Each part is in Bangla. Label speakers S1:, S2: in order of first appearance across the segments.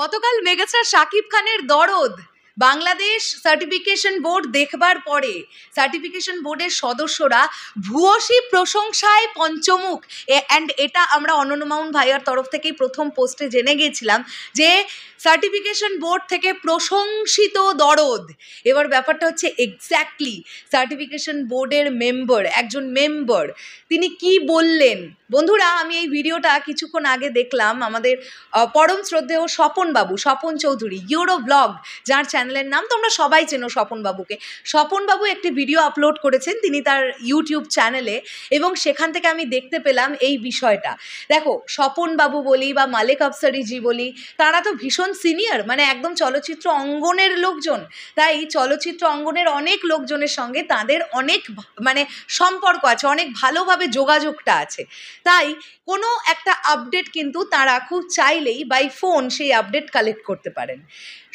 S1: গতকাল মেগাস্টার শাকিব খানের দরদ বাংলাদেশ সার্টিফিকেশন বোর্ড দেখবার পরে সার্টিফিকেশন বোর্ডের সদস্যরা ভূয়সী প্রশংসায় পঞ্চমুখ অ্যান্ড এটা আমরা অনন্যমাউন ভাইয়ার তরফ থেকেই প্রথম পোস্টে জেনে গেছিলাম যে সার্টিফিকেশন বোর্ড থেকে প্রশংসিত দরদ এবার ব্যাপারটা হচ্ছে এক্স্যাক্টলি সার্টিফিকেশন বোর্ডের মেম্বার একজন মেম্বার তিনি কি বললেন বন্ধুরা আমি এই ভিডিওটা কিছুক্ষণ আগে দেখলাম আমাদের পরম শ্রদ্ধেয় স্বপনবাবু স্বপন চৌধুরী ইউরো ব্লগ যার চ্যানেলের নাম তোমরা সবাই চেনো স্বপনবাবুকে স্বপনবাবু একটি ভিডিও আপলোড করেছেন তিনি তার ইউটিউব চ্যানেলে এবং সেখান থেকে আমি দেখতে পেলাম এই বিষয়টা দেখো স্বপনবাবু বলি বা মালিক আফসারিজি বলি তারা তো ভীষণ সিনিয়র মানে একদম চলচ্চিত্র অঙ্গনের লোকজন তাই চলচ্চিত্র অঙ্গনের অনেক লোকজনের সঙ্গে তাদের অনেক মানে সম্পর্ক আছে অনেক ভালোভাবে যোগাযোগটা আছে তাই কোনো একটা আপডেট কিন্তু তারা খুব চাইলেই বাই ফোন সেই আপডেট কালেক্ট করতে পারেন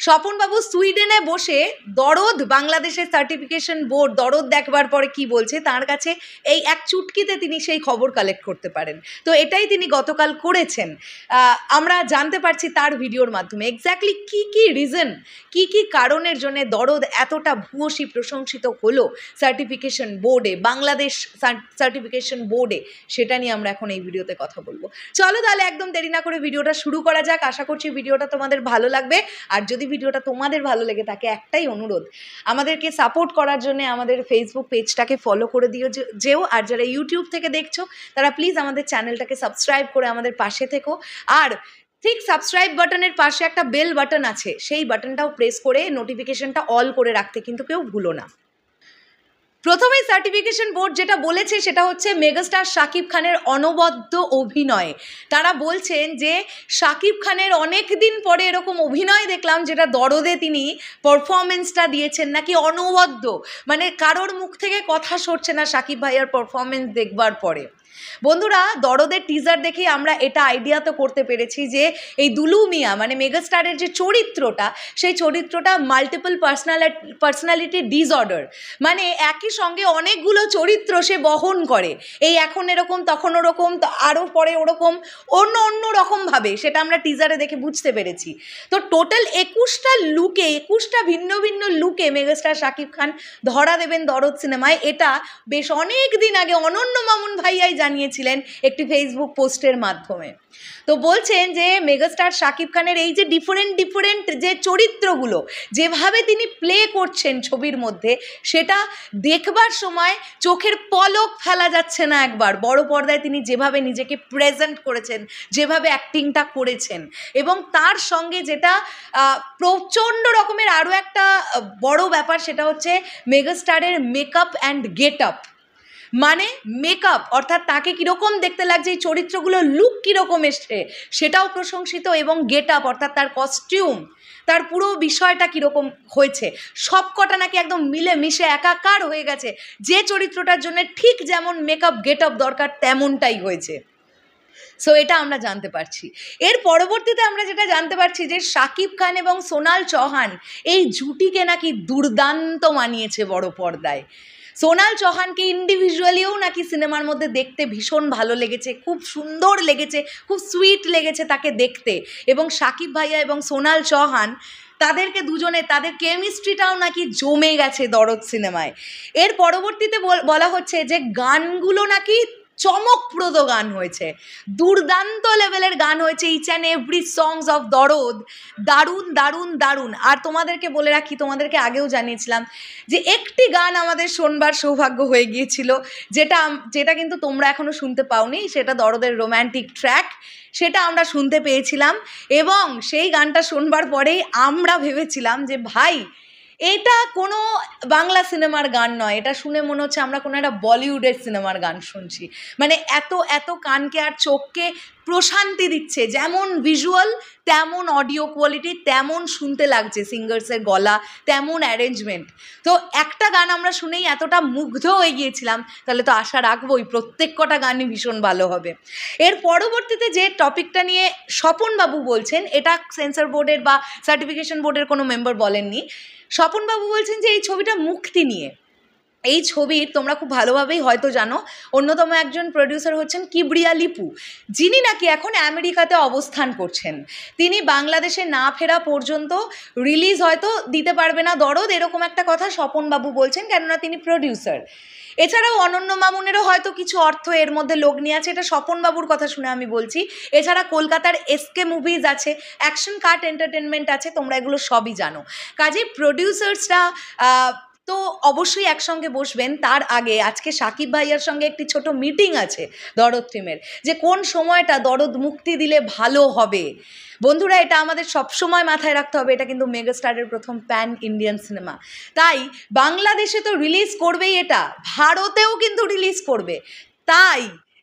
S1: স্বপনবাবু সুইডেনে বসে দরদ বাংলাদেশের সার্টিফিকেশন বোর্ড দরদ দেখবার পরে কি বলছে তার কাছে এই এক চুটকিতে তিনি সেই খবর কালেক্ট করতে পারেন তো এটাই তিনি গতকাল করেছেন আমরা জানতে পারছি তার ভিডিওর মাধ্যমে এক্স্যাক্টলি কি কি রিজন কি কি কারণের জন্য দরদ এতটা ভূয়সী প্রশংসিত হলো সার্টিফিকেশন বোর্ডে বাংলাদেশ সার্টিফিকেশন বোর্ডে সেটা নিয়ে আমরা এখন এই ভিডিওতে কথা বলবো চলো তাহলে একদম দেরি না করে ভিডিওটা শুরু করা যাক আশা করছি ভিডিওটা তোমাদের ভালো লাগবে আর যদি ভিডিওটা তোমাদের ভালো লেগে থাকে একটাই অনুরোধ আমাদেরকে সাপোর্ট করার জন্য আমাদের ফেসবুক পেজটাকে ফলো করে দিও যেও আর যারা ইউটিউব থেকে দেখছো তারা প্লিজ আমাদের চ্যানেলটাকে সাবস্ক্রাইব করে আমাদের পাশে থেকো আর ঠিক সাবস্ক্রাইব বাটনের পাশে একটা বেল বাটন আছে সেই বাটনটাও প্রেস করে নোটিফিকেশনটা অল করে রাখতে কিন্তু কেউ ভুলো না প্রথমেই সার্টিফিকেশন বোর্ড যেটা বলেছে সেটা হচ্ছে মেগাস্টার শাকিব খানের অনবদ্য অভিনয় তারা বলছেন যে শাকিব খানের অনেক দিন পরে এরকম অভিনয় দেখলাম যেটা দরদে তিনি পারফরমেন্সটা দিয়েছেন নাকি অনবদ্য মানে কারোর মুখ থেকে কথা সরছে না শাকিব ভাইয়ার পারফরমেন্স দেখবার পরে বন্ধুরা দরদের টিজার দেখে আমরা এটা আইডিয়া তো করতে পেরেছি যে এই দুলু মিয়া মানে মেগাস্টারের যে চরিত্রটা সেই চরিত্রটা মাল্টিপল পার্সোনালিটি পার্সোনালিটি ডিসঅর্ডার মানে একই সঙ্গে অনেকগুলো চরিত্র সে বহন করে এই এখন এরকম তখন ওরকম আরও পরে ওরকম অন্য অন্য রকমভাবে সেটা আমরা টিজারে দেখে বুঝতে পেরেছি তো টোটাল একুশটা লুকে একুশটা ভিন্ন ভিন্ন লুকে মেগাস্টার শাকিব খান ধরা দেবেন দরদ সিনেমায় এটা বেশ অনেক দিন আগে অনন্য মামুন ভাইয়াই জানিয়েছিলেন একটি ফেসবুক পোস্টের মাধ্যমে তো বলছেন যে মেগাস্টার শাকিব খানের এই যে ডিফারেন্ট ডিফারেন্ট যে চরিত্রগুলো যেভাবে তিনি প্লে করছেন ছবির মধ্যে সেটা দেখবার সময় চোখের পলক ফেলা যাচ্ছে না একবার বড় পর্দায় তিনি যেভাবে নিজেকে প্রেজেন্ট করেছেন যেভাবে অ্যাক্টিংটা করেছেন এবং তার সঙ্গে যেটা প্রচণ্ড রকমের আরও একটা বড় ব্যাপার সেটা হচ্ছে মেগাস্টারের মেকআপ অ্যান্ড গেট আপ মানে মেকআপ অর্থাৎ তাকে কীরকম দেখতে লাগছে এই চরিত্রগুলো লুক কীরকম এসছে সেটাও প্রশংসিত এবং গেট আপ অর্থাৎ তার কস্টিউম তার পুরো বিষয়টা কীরকম হয়েছে সব কটা নাকি একদম মিলে মিশে একাকার হয়ে গেছে যে চরিত্রটার জন্য ঠিক যেমন মেকআপ গেট আপ দরকার তেমনটাই হয়েছে সো এটা আমরা জানতে পারছি এর পরবর্তীতে আমরা যেটা জানতে পারছি যে শাকিব খান এবং সোনাল চৌহান এই জুটিকে নাকি দুর্দান্ত মানিয়েছে বড় পর্দায় সোনাল চৌহানকে ইন্ডিভিজুয়ালিও নাকি সিনেমার মধ্যে দেখতে ভীষণ ভালো লেগেছে খুব সুন্দর লেগেছে খুব সুইট লেগেছে তাকে দেখতে এবং সাকিব ভাইয়া এবং সোনাল চৌহান তাদেরকে দুজনে তাদের কেমিস্ট্রিটাও নাকি জমে গেছে দরদ সিনেমায় এর পরবর্তীতে বলা হচ্ছে যে গানগুলো নাকি চমকপ্রদ গান হয়েছে দুর্দান্ত লেভেলের গান হয়েছে each and every songs of Dorod দারুণ দারুণ দারুণ আর তোমাদেরকে বলে রাখি তোমাদেরকে আগেও জানিয়েছিলাম যে একটি গান আমাদের শোনবার সৌভাগ্য হয়ে গিয়েছিল যেটা যেটা কিন্তু তোমরা এখনও শুনতে পাওনি সেটা দরদের রোম্যান্টিক ট্র্যাক সেটা আমরা শুনতে পেয়েছিলাম এবং সেই গানটা শোনবার পরেই আমরা ভেবেছিলাম যে ভাই এটা কোনো বাংলা সিনেমার গান নয় এটা শুনে মনে হচ্ছে আমরা কোনো একটা বলিউডের সিনেমার গান শুনছি মানে এত এত কানকে আর চোখকে প্রশান্তি দিচ্ছে যেমন ভিজুয়াল তেমন অডিও কোয়ালিটি তেমন শুনতে লাগছে সিঙ্গার্সের গলা তেমন অ্যারেঞ্জমেন্ট তো একটা গান আমরা শুনেই এতটা মুগ্ধ হয়ে গিয়েছিলাম তাহলে তো আশা রাখবোই প্রত্যেক কটা গানই ভীষণ ভালো হবে এর পরবর্তীতে যে টপিকটা নিয়ে স্বপনবাবু বলছেন এটা সেন্সর বোর্ডের বা সার্টিফিকেশন বোর্ডের কোনো মেম্বার বলেননি স্বপনবাবু বলছেন যে এই ছবিটা মুক্তি নিয়ে এই ছবির তোমরা খুব ভালোভাবেই হয়তো জানো অন্যতম একজন প্রডিউসার হচ্ছেন কিবরিয়া লিপু যিনি নাকি এখন আমেরিকাতে অবস্থান করছেন তিনি বাংলাদেশে না ফেরা পর্যন্ত রিলিজ হয়তো দিতে পারবে না দরদ এরকম একটা কথা স্বপনবাবু বলছেন কেননা তিনি প্রডিউসার এছাড়াও অনন্য মামুনেরও হয়তো কিছু অর্থ এর মধ্যে লগ্নি আছে এটা স্বপনবাবুর কথা শুনে আমি বলছি এছাড়া কলকাতার এসকে মুভিজ আছে অ্যাকশন কার্ট এন্টারটেনমেন্ট আছে তোমরা এগুলো সবই জানো কাজে প্রডিউসার্সরা তো অবশ্যই একসঙ্গে বসবেন তার আগে আজকে সাকিব ভাইয়ার সঙ্গে একটি ছোট মিটিং আছে দরদ টিমের যে কোন সময়টা দরদ মুক্তি দিলে ভালো হবে বন্ধুরা এটা আমাদের সবসময় মাথায় রাখতে হবে এটা কিন্তু মেগাস্টারের প্রথম প্যান ইন্ডিয়ান সিনেমা তাই বাংলাদেশে তো রিলিজ করবেই এটা ভারতেও কিন্তু রিলিজ করবে তাই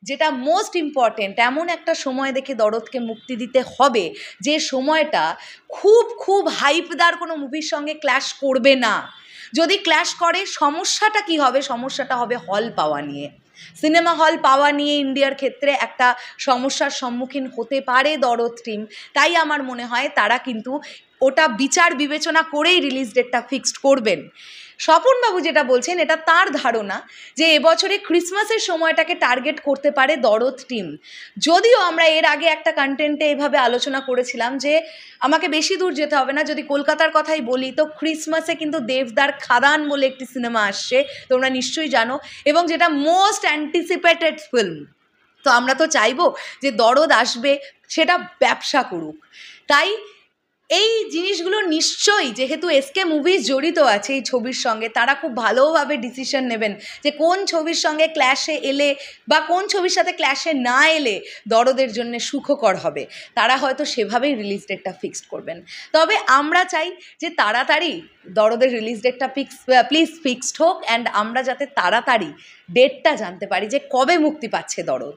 S1: যেটা মোস্ট ইম্পর্টেন্ট এমন একটা সময় দেখে দরদকে মুক্তি দিতে হবে যে সময়টা খুব খুব হাইপদার কোনো মুভির সঙ্গে ক্ল্যাশ করবে না যদি ক্ল্যাশ করে সমস্যাটা কি হবে সমস্যাটা হবে হল পাওয়া নিয়ে সিনেমা হল পাওয়া নিয়ে ইন্ডিয়ার ক্ষেত্রে একটা সমস্যার সম্মুখীন হতে পারে দরদ টিম তাই আমার মনে হয় তারা কিন্তু ওটা বিচার বিবেচনা করেই রিলিজ ডেটটা ফিক্সড করবেন স্বপনবাবু যেটা বলছেন এটা তার ধারণা যে এবছরে ক্রিসমাসের সময়টাকে টার্গেট করতে পারে দরদ টিম যদিও আমরা এর আগে একটা কন্টেন্টে এভাবে আলোচনা করেছিলাম যে আমাকে বেশি দূর যেতে হবে না যদি কলকাতার কথাই বলি তো ক্রিসমাসে কিন্তু দেবদার খাদান বলে একটি সিনেমা আসছে তোমরা নিশ্চয়ই জানো এবং যেটা মোস্ট অ্যান্টিসিপেটেড ফিল্ম তো আমরা তো চাইবো যে দরদ আসবে সেটা ব্যবসা করুক তাই এই জিনিসগুলো নিশ্চয়ই যেহেতু এসকে মুভিজ জড়িত আছে এই ছবির সঙ্গে তারা খুব ভালোভাবে ডিসিশন নেবেন যে কোন ছবির সঙ্গে ক্ল্যাশে এলে বা কোন ছবির সাথে ক্ল্যাশে না এলে দরদের জন্য সুখকর হবে তারা হয়তো সেভাবেই রিলিজ ডেটটা ফিক্সড করবেন তবে আমরা চাই যে তাড়াতাড়ি দরদের রিলিজ ডেটটা ফিক্স প্লিজ ফিক্সড হোক অ্যান্ড আমরা যাতে তাড়াতাড়ি ডেটটা জানতে পারি যে কবে মুক্তি পাচ্ছে দরদ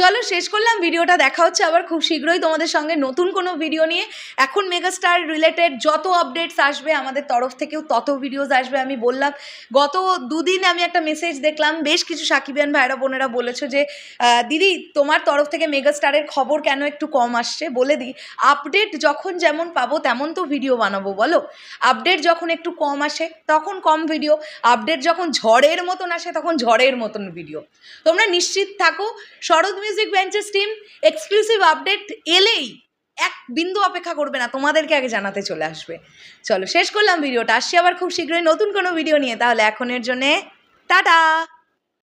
S1: চলো শেষ করলাম ভিডিওটা দেখা হচ্ছে আবার খুব শীঘ্রই তোমাদের সঙ্গে নতুন কোনো ভিডিও নিয়ে এখন মেগাস্টার রিলেটেড যত আপডেটস আসবে আমাদের তরফ থেকেও তত ভিডিওস আসবে আমি বললাম গত দুদিন আমি একটা মেসেজ দেখলাম বেশ কিছু সাকিবিয়ান ভাইরা বোনেরা বলেছে যে দিদি তোমার তরফ থেকে মেগাস্টারের খবর কেন একটু কম আসছে বলে দিই আপডেট যখন যেমন পাবো তেমন তো ভিডিও বানাবো বলো আপডেট যখন একটু কম আসে তখন কম ভিডিও আপডেট যখন ঝড়ের মতন আসে তখন ঝড়ের মতন ভিডিও তোমরা নিশ্চিত থাকো Sarat music ventures team exclusive update এলেই এক বিন্দু অপেক্ষা করবে না তোমাদেরকে আগে জানাতে চলে আসবে চলো শেষ করলাম ভিডিওটা আসছি আবার খুব শীঘ্রই নতুন কোনো ভিডিও নিয়ে তাহলে এখনের জন্যে টাটা